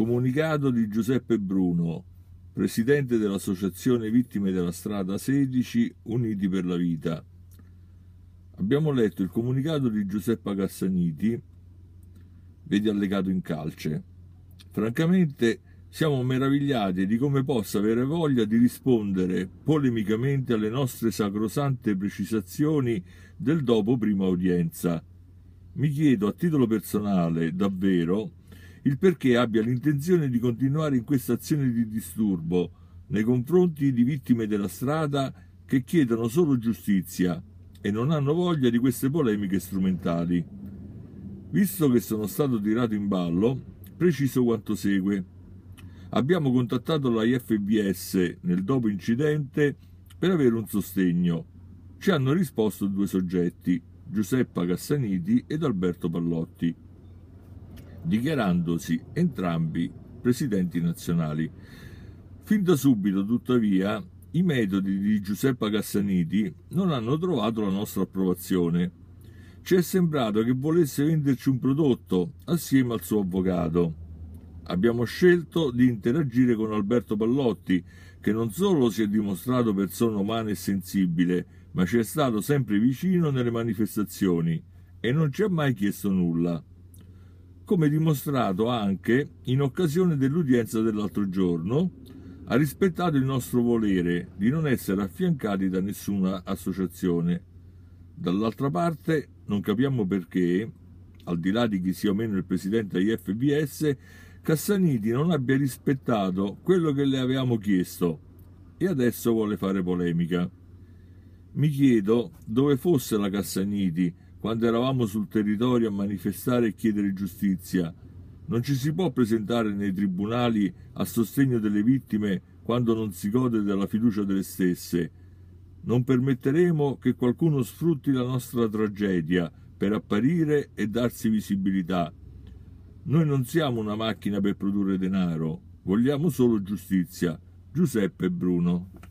Comunicato di Giuseppe Bruno, presidente dell'Associazione Vittime della Strada 16 Uniti per la Vita. Abbiamo letto il comunicato di Giuseppe Cassaniti, vedi allegato in calce. Francamente siamo meravigliati di come possa avere voglia di rispondere polemicamente alle nostre sacrosante precisazioni del dopo prima udienza. Mi chiedo a titolo personale, davvero, il perché abbia l'intenzione di continuare in questa azione di disturbo nei confronti di vittime della strada che chiedono solo giustizia e non hanno voglia di queste polemiche strumentali. Visto che sono stato tirato in ballo, preciso quanto segue. Abbiamo contattato la IFBS nel dopo incidente per avere un sostegno. Ci hanno risposto due soggetti, Giuseppa Cassaniti ed Alberto Pallotti dichiarandosi entrambi presidenti nazionali. Fin da subito, tuttavia, i metodi di Giuseppe Cassaniti non hanno trovato la nostra approvazione. Ci è sembrato che volesse venderci un prodotto assieme al suo avvocato. Abbiamo scelto di interagire con Alberto Pallotti, che non solo si è dimostrato persona umana e sensibile, ma ci è stato sempre vicino nelle manifestazioni e non ci ha mai chiesto nulla come dimostrato anche in occasione dell'udienza dell'altro giorno, ha rispettato il nostro volere di non essere affiancati da nessuna associazione. Dall'altra parte non capiamo perché, al di là di chi sia o meno il presidente IFBS, Cassaniti non abbia rispettato quello che le avevamo chiesto e adesso vuole fare polemica. Mi chiedo dove fosse la Cassaniti quando eravamo sul territorio a manifestare e chiedere giustizia. Non ci si può presentare nei tribunali a sostegno delle vittime quando non si gode della fiducia delle stesse. Non permetteremo che qualcuno sfrutti la nostra tragedia per apparire e darsi visibilità. Noi non siamo una macchina per produrre denaro, vogliamo solo giustizia. Giuseppe Bruno.